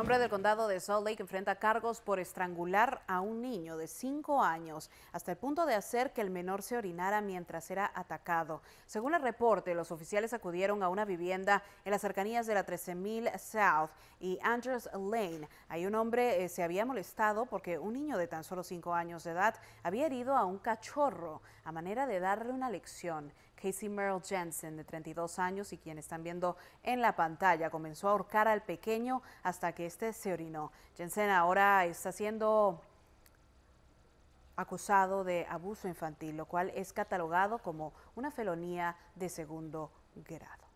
hombre del condado de Salt Lake enfrenta cargos por estrangular a un niño de 5 años hasta el punto de hacer que el menor se orinara mientras era atacado. Según el reporte, los oficiales acudieron a una vivienda en las cercanías de la 13000 South y Andrews Lane. Ahí un hombre eh, se había molestado porque un niño de tan solo 5 años de edad había herido a un cachorro a manera de darle una lección. Casey Merrill Jensen, de 32 años y quien están viendo en la pantalla, comenzó a ahorcar al pequeño hasta que este se orinó. Jensen ahora está siendo acusado de abuso infantil, lo cual es catalogado como una felonía de segundo grado.